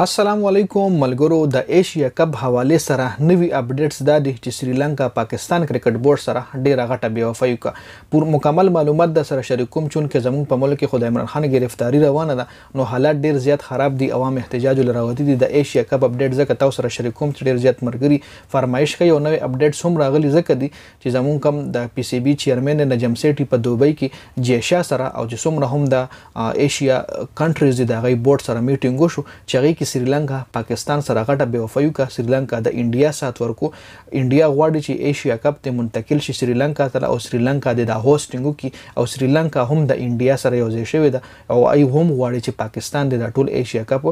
السلام علیکم ملګرو د ایشیا کپ حواله سره نوی اپډیټس دا دي چې سریلانکا پاکستان کرکټ بورډ سره ډیره غټه بې وفایي وکړه پور مکمل معلومات د سره شریکوم چون کې زموږ په ملک خدای عمران خان گرفتاری روانه ده نو حالات ډیر زیات خراب دي عوام احتجاج لراوتی دي د ایشیا کپ اپډیټ زکه تاسو سره شریکوم ډیر زیات مرګري فرمایش کوي او نوې اپډیټس هم راغلي زکه دي چې زموږ کم د پی سی بی چیرمن نجم سیټي په دوبۍ کې جیشا سره او جسوم رحم د ایشیا کنټریز د غي بورډ سره میټینګ وشو چې سریلانکا پاکستان سره غټه بې وفایي کا سریلانکا د انډیا سات ورکو انډیا غواړي چې ایشیا کپ ته منتقل شي سریلانکا ته او سریلانکا د هوستینګو کې او سریلانکا هم د انډیا سره یو ځای شوی ده او ای هم غواړي چې پاکستان د ټول ایشیا کپ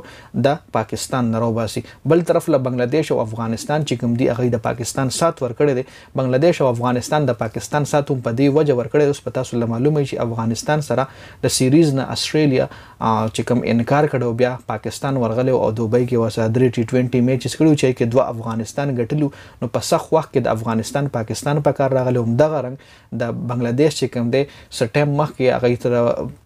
د پاکستان نه راوباسي بل طرف له بنگلاديش او افغانستان چې کوم دی هغه د پاکستان سات ورکړي دي بنگلاديش او افغانستان د پاکستان سات هم په دی وجه ورکړي اوس پتا سول معلومه چې افغانستان سره د سیریز نه استرالیا چې کوم انکار کړو بیا پاکستان ورغلې او او دوبۍ کې وسادرې ټي 20 میچ کړو چې کې دوه افغانستان ګټلو نو په سخت وخت کې د افغانستان پاکستان په کار راغلی هم دغه رنګ د بنگلاديش چې کوم دی سټیم مخ کې هغه تر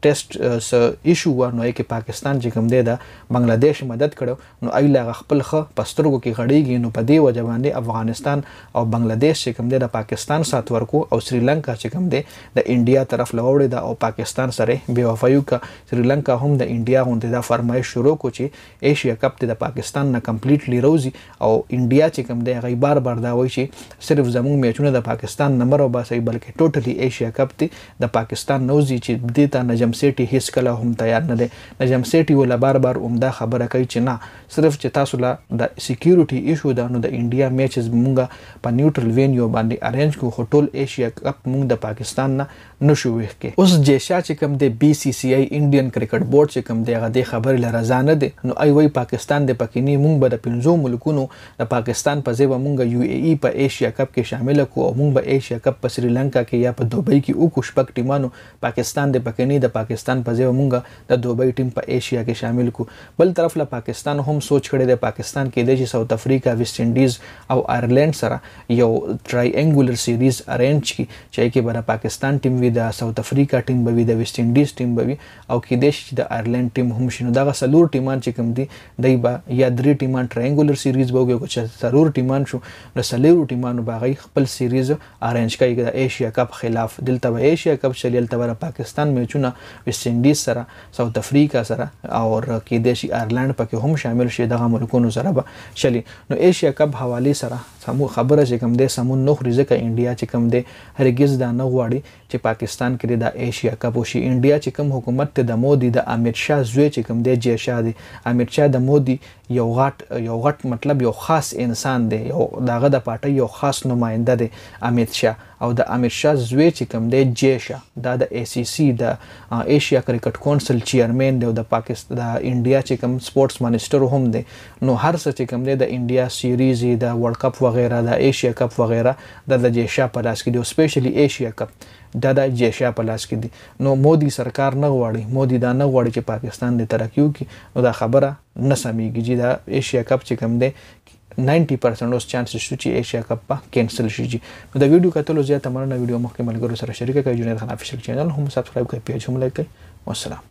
ټیسټ س ایشو و نو کې پاکستان چې کوم دی دا بنگلاديش مدد کړو نو ایلا خپل خ پسترګو کې غړیږي نو په دې وجه باندې افغانستان او بنگلاديش چې کوم دی د پاکستان سات ورکو او سریلانکا چې کوم دی د انډیا طرف لوړې دا او پاکستان سره بے وفایو کا سریلانکا هم د انډیا غونډه دا فرمایش شروع کو چې ایشیا اشیا کپ ته د پاکستان نه کمپلیټلی روزي او انډیا چې کوم دی غي بار بار دا وایي چې صرف زموږ میچونه د پاکستان نمبر او باسي بلکې ټوټلی اشیا کپ ته د پاکستان نوزي چې دیتا نجم سيټي هیڅ کله هم تیار نه دی نجم سيټي ولا بار بار عمده خبره کوي چې نه صرف چې تاسو له د سکیورټي ایشو دا نو د انډیا میچز مونږه په نیوټرل وینیو باندې ارینج کو هټول اشیا کپ مونږ د پاکستان نه نشو وکړي اوس جیشا چې کوم دی بي سي سي آی انډین کرکټ بورډ چې کوم دی هغه د خبر لرزانه دي نو ای وای پاکستان د پکینی مونږ به د پنځو ملکونو د پاکستان په ځای مونږ یو ای ای په ایشیا کپ کې شامل کو او مونږ به ایشیا کپ په سریلانکا کې یا په دوبۍ کې او کوشپک ټیمانو پاکستان د پکینی د پاکستان په ځای مونږ د دوبۍ ټیم په ایشیا کې شامل کو بل طرف له پاکستان هم سوچ کړي د پاکستان کې د ساوث افریقا ویسټ انډیز او آیرلند سره یو ټرایانګولر سیریز ارینج کی چې کې به د پاکستان ټیم وي د ساوث افریقا ټیم به وي د ویسټ انډیز ټیم به وي او کې د آیرلند ټیم هم شنو دغه سلور ټیمان چې کوم دي دی به یا درې ټیمان ټرینګولر سیریز به وګوري چې ضرور ټیمان شو نو سلیرو ټیمانو باغی خپل سیریز ارنج کوي د ایشیا کپ خلاف دلته به ایشیا کپ شلی دلته به پاکستان میچونه ویسټ انډیز سره ساوث افریقا سره او کې دیشي آیرلند پکې هم شامل شي دغه ملکونو سره به شلی نو ایشیا کپ حواله سره سمو خبره چې کوم دی سمون نو خوري ځکه انډیا چې کوم دی هرګز دا نه غواړي چې پاکستان کې د ایشیا کپ وشي انډیا چې کوم حکومت ته د مودي د امیر شاه زوی چې کوم دی جې شاه دی امیر شاه د مودي یو غټ یو غټ مطلب یو خاص انسان دی یو داغه د پټه یو خاص نماینده دی امیر شاه او د امیر شاه زوی چې کوم دی جیشا دا د اي سي سي د ایشیا کرکټ کونسل چیئرمین دی او د پاکستان د انډیا چې کوم سپورتس منیسټر هم دی نو هر څه چې کوم دی د انډیا سیریز د ورلد کپ وغیرہ د ایشیا کپ وغیرہ د د جیشا په لاس کې دی او سپیشلی ایشیا کپ دا د جیشا په لاس کې دي نو مودي سرکار نه غواړي مودي دا نه غواړي چې پاکستان د ترقیو کې نو دا خبره نه سميږي چې دا ایشیا کپ چې کوم دی 90% اوس چانسز شته چې ایشیا کپ به کینسل شي چې دا ویډیو کتلو زیاته مرنه ویډیو مخکې ملګرو سره شریک کړئ جنید خان افیشل چینل هم سبسکرایب کړئ پیج هم لایک کړئ والسلام